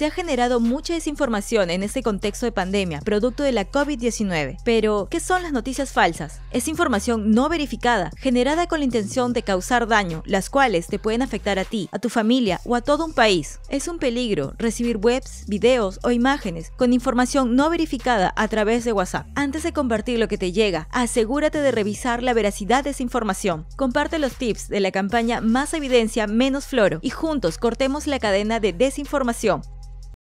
se ha generado mucha desinformación en este contexto de pandemia, producto de la COVID-19. Pero, ¿qué son las noticias falsas? Es información no verificada, generada con la intención de causar daño, las cuales te pueden afectar a ti, a tu familia o a todo un país. Es un peligro recibir webs, videos o imágenes con información no verificada a través de WhatsApp. Antes de compartir lo que te llega, asegúrate de revisar la veracidad de esa información. Comparte los tips de la campaña Más evidencia, menos floro y juntos cortemos la cadena de desinformación.